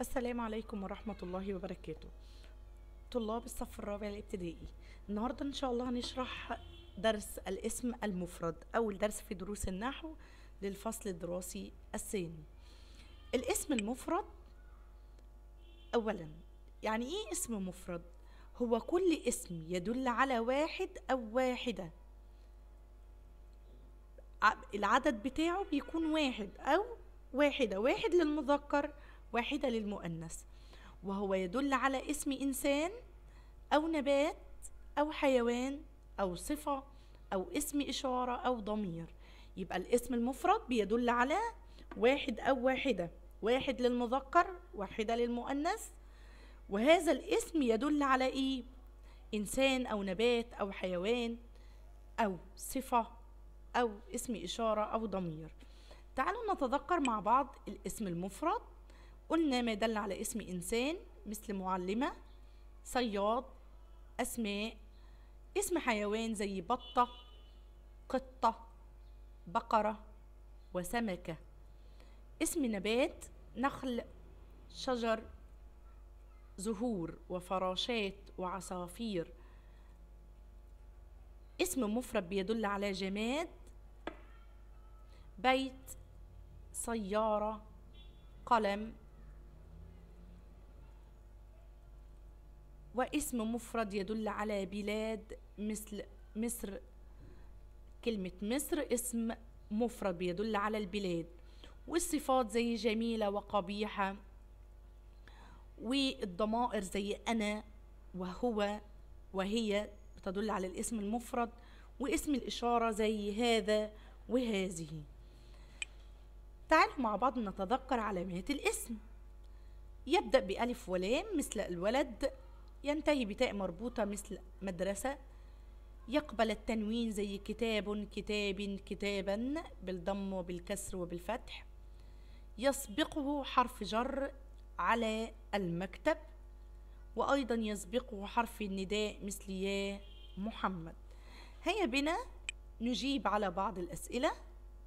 السلام عليكم ورحمة الله وبركاته طلاب الصف الرابع الابتدائي النهاردة إن شاء الله هنشرح درس الاسم المفرد أول درس في دروس النحو للفصل الدراسي الثاني الاسم المفرد أولا يعني إيه اسم مفرد؟ هو كل اسم يدل على واحد أو واحدة العدد بتاعه بيكون واحد أو واحدة واحد للمذكر واحدة للمؤنث وهو يدل على اسم إنسان أو نبات أو حيوان أو صفة أو اسم إشارة أو ضمير يبقى الاسم المفرد بيدل على واحد أو واحدة واحد للمذكر واحدة للمؤنث وهذا الاسم يدل على إيه؟ إنسان أو نبات أو حيوان أو صفة أو اسم إشارة أو ضمير تعالوا نتذكر مع بعض الاسم المفرد قلنا ما دل على اسم إنسان مثل معلمة صياد أسماء اسم حيوان زي بطة قطة بقرة وسمكة اسم نبات نخل شجر زهور وفراشات وعصافير اسم مفرد بيدل على جماد بيت سيارة قلم واسم مفرد يدل على بلاد مثل مصر كلمة مصر اسم مفرد بيدل على البلاد والصفات زي جميلة وقبيحة والضمائر زي أنا وهو وهي بتدل على الاسم المفرد واسم الإشارة زي هذا وهذه تعالوا مع بعض نتذكر علامات الاسم يبدأ بألف ولام مثل الولد ينتهي بتاء مربوطة مثل مدرسة يقبل التنوين زي كتاب كتاب كتابا بالضم وبالكسر وبالفتح يسبقه حرف جر على المكتب وأيضا يسبقه حرف النداء مثل يا محمد هيا بنا نجيب على بعض الأسئلة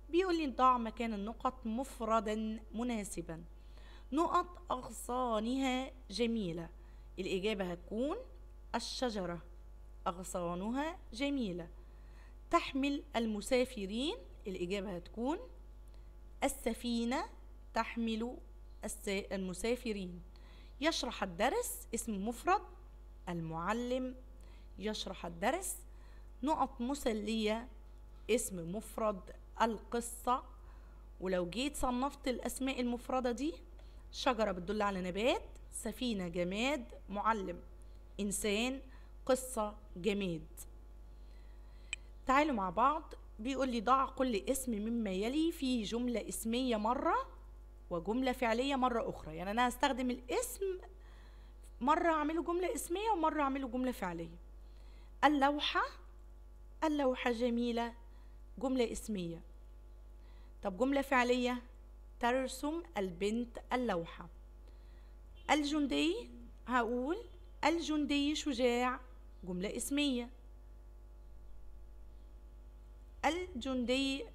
بيقول لي ضع مكان النقط مفردا مناسبا نقط أغصانها جميلة الإجابة هتكون الشجرة أغصانها جميلة تحمل المسافرين الإجابة هتكون السفينة تحمل المسافرين يشرح الدرس اسم مفرد المعلم يشرح الدرس نقط مسلية اسم مفرد القصة ولو جيت صنفت الأسماء المفردة دي شجرة بتدل على نبات سفينة جماد معلم إنسان قصة جماد تعالوا مع بعض بيقول لي ضع كل اسم مما يلي في جملة اسمية مرة وجملة فعلية مرة أخرى يعني أنا هستخدم الاسم مرة أعمله جملة اسمية ومرة أعمله جملة فعلية اللوحة اللوحة جميلة جملة اسمية طب جملة فعلية ترسم البنت اللوحة الجندي هقول الجندي شجاع جملة اسمية الجندي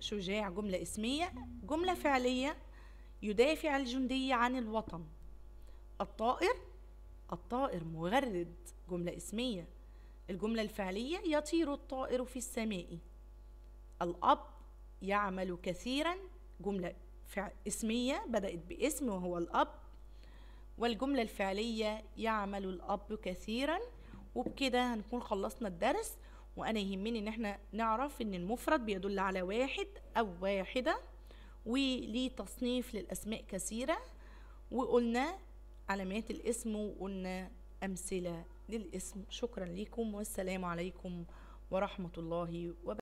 شجاع جملة اسمية جملة فعلية يدافع الجندي عن الوطن الطائر الطائر مغرد جملة اسمية الجملة الفعلية يطير الطائر في السماء الأب يعمل كثيرا جملة اسمية بدأت باسم وهو الأب والجملة الفعلية يعمل الأب كثيرا وبكده هنكون خلصنا الدرس وأنا يهمني إن احنا نعرف إن المفرد بيدل على واحد أو واحدة وليه تصنيف للأسماء كثيرة وقلنا علامات الاسم وقلنا أمثلة للاسم شكرا لكم والسلام عليكم ورحمة الله وبركاته